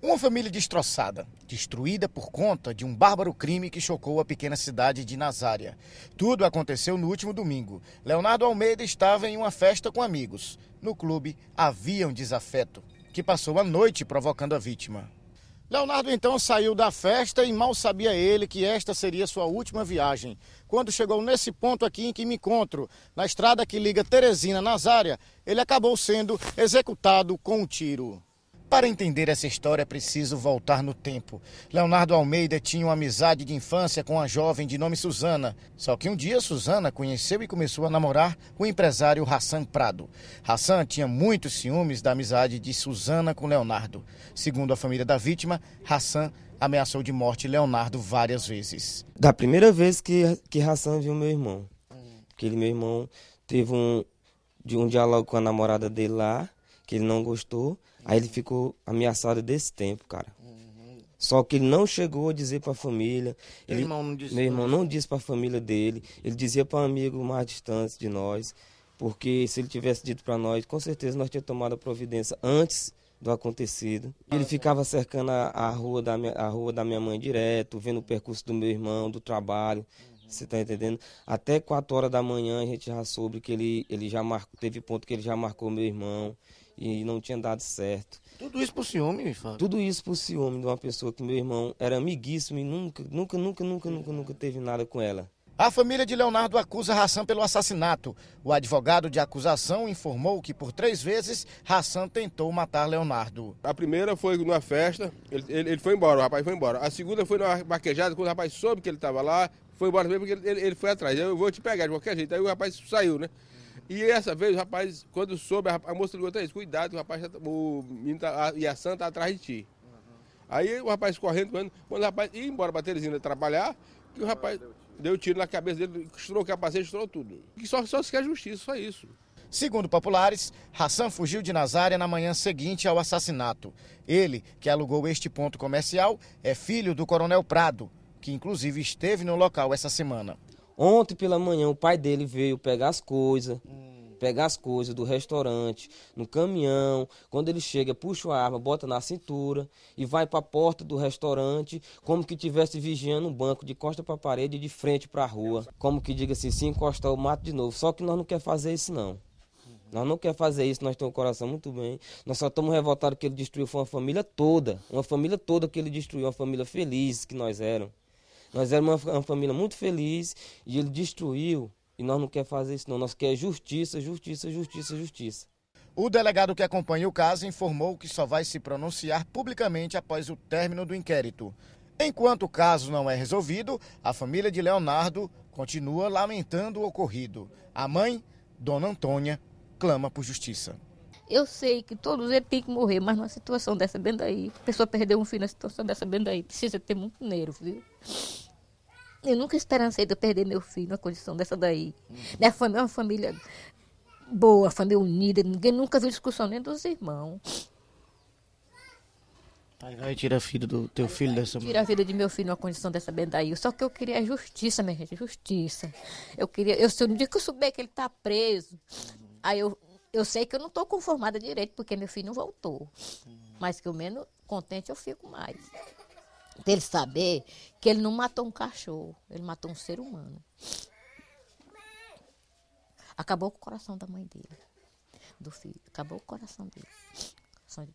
Uma família destroçada, destruída por conta de um bárbaro crime que chocou a pequena cidade de Nazária. Tudo aconteceu no último domingo. Leonardo Almeida estava em uma festa com amigos. No clube havia um desafeto, que passou a noite provocando a vítima. Leonardo então saiu da festa e mal sabia ele que esta seria sua última viagem. Quando chegou nesse ponto aqui em que me encontro, na estrada que liga Teresina a Nazária, ele acabou sendo executado com um tiro. Para entender essa história, é preciso voltar no tempo. Leonardo Almeida tinha uma amizade de infância com uma jovem de nome Suzana. Só que um dia Suzana conheceu e começou a namorar o empresário Hassan Prado. Hassan tinha muitos ciúmes da amizade de Suzana com Leonardo. Segundo a família da vítima, Hassan ameaçou de morte Leonardo várias vezes. Da primeira vez que, que Hassan viu meu irmão, aquele meu irmão teve um, de um diálogo com a namorada dele lá que ele não gostou. Aí ele ficou ameaçado desse tempo, cara. Só que ele não chegou a dizer para a família. Ele, meu irmão não disse. Meu irmão não disse para a família dele. Ele dizia para um amigo mais distante de nós. Porque se ele tivesse dito para nós, com certeza nós tínhamos tomado a providência antes do acontecido. Ele ah, ficava tá. cercando a, a, rua da minha, a rua da minha mãe direto, vendo o percurso do meu irmão, do trabalho. Uhum. Você está entendendo? Até 4 horas da manhã a gente já soube que ele, ele já marcou, teve ponto que ele já marcou meu irmão e não tinha dado certo. Tudo isso por ciúme, Fábio? Tudo isso por ciúme de uma pessoa que meu irmão era amiguíssimo e nunca, nunca, nunca, nunca, nunca, nunca teve nada com ela. A família de Leonardo acusa Hassan pelo assassinato. O advogado de acusação informou que por três vezes Hassan tentou matar Leonardo. A primeira foi numa festa, ele, ele, ele foi embora, o rapaz foi embora. A segunda foi numa barquejada, quando o rapaz soube que ele estava lá, foi embora também porque ele, ele, foi atrás. Eu vou te pegar de qualquer jeito. Aí o rapaz saiu, né? E essa vez o rapaz, quando soube, a, moça ligou ele: cuidado, o rapaz, tá, o menino tá, a, e a santa tá atrás de ti. Uhum. Aí o rapaz correndo, quando o rapaz ia embora pra Teresina trabalhar, que o rapaz deu tiro. deu tiro. na cabeça dele, estourou o capacete, estourou tudo. E só, só se quer justiça, só isso. Segundo populares, Hassan fugiu de Nazária na manhã seguinte ao assassinato. Ele, que alugou este ponto comercial, é filho do Coronel Prado, que inclusive esteve no local essa semana. Ontem pela manhã o pai dele veio pegar as coisas. Hum. Pegar as coisas do restaurante, no caminhão. Quando ele chega, puxa a arma, bota na cintura e vai para a porta do restaurante, como que tivesse vigiando um banco, de costa para a parede e de frente para a rua. Como que diga assim: se encostar, eu mato de novo. Só que nós não quer fazer isso, não. Uhum. Nós não quer fazer isso, nós temos o coração muito bem. Nós só estamos revoltados que ele destruiu foi uma família toda. Uma família toda que ele destruiu, uma família feliz que nós éramos. Nós éramos uma, uma família muito feliz e ele destruiu. E nós não quer fazer isso, não. Nós quer justiça, justiça, justiça, justiça. O delegado que acompanha o caso informou que só vai se pronunciar publicamente após o término do inquérito. Enquanto o caso não é resolvido, a família de Leonardo continua lamentando o ocorrido. A mãe, Dona Antônia, clama por justiça. Eu sei que todos eles têm que morrer, mas numa situação dessa bem daí, a pessoa perdeu um filho na situação dessa bem daí, precisa ter muito dinheiro, viu? Eu nunca esperancei de eu perder meu filho numa condição dessa daí. Uhum. Minha família é uma família boa, família unida. Ninguém nunca viu discussão nem dos irmãos. Aí vai tirar a vida do teu Aí filho dessa Tira a vida de meu filho numa condição dessa bendaí. Só que eu queria justiça, minha gente, justiça. Eu queria, eu se eu dia que eu souber que ele está preso, uhum. aí eu eu sei que eu não estou conformada direito porque meu filho não voltou. Uhum. Mas que o menos contente eu fico mais dele saber que ele não matou um cachorro, ele matou um ser humano. Acabou com o coração da mãe dele, do filho, acabou com o coração dele.